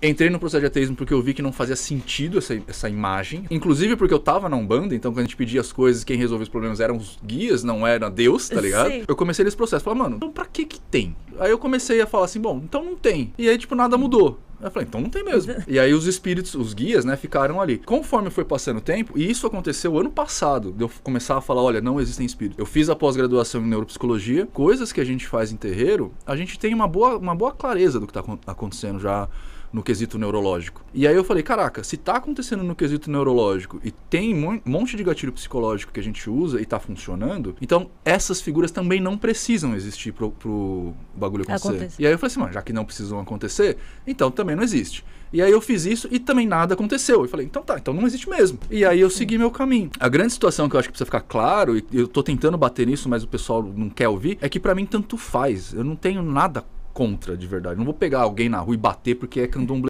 Entrei no processo de ateísmo porque eu vi que não fazia sentido essa, essa imagem. Inclusive porque eu tava na Umbanda, então quando a gente pedia as coisas, quem resolvia os problemas eram os guias, não era Deus, tá ligado? Sim. Eu comecei nesse processo. Falei, ah, mano, então pra que que tem? Aí eu comecei a falar assim, bom, então não tem. E aí, tipo, nada mudou. Eu falei, então não tem mesmo. e aí os espíritos, os guias, né, ficaram ali. Conforme foi passando o tempo, e isso aconteceu ano passado, de eu começar a falar, olha, não existem espíritos. Eu fiz a pós-graduação em neuropsicologia, coisas que a gente faz em terreiro, a gente tem uma boa, uma boa clareza do que está acontecendo já no quesito neurológico. E aí eu falei, caraca, se tá acontecendo no quesito neurológico e tem um monte de gatilho psicológico que a gente usa e tá funcionando, então essas figuras também não precisam existir pro, pro bagulho acontecer. E aí eu falei assim, mano, já que não precisam acontecer, então também também não existe. E aí eu fiz isso e também nada aconteceu. Eu falei, então tá, então não existe mesmo. E aí eu segui meu caminho. A grande situação que eu acho que precisa ficar claro, e eu tô tentando bater nisso, mas o pessoal não quer ouvir, é que para mim tanto faz. Eu não tenho nada contra de verdade. Não vou pegar alguém na rua e bater porque é candomblé.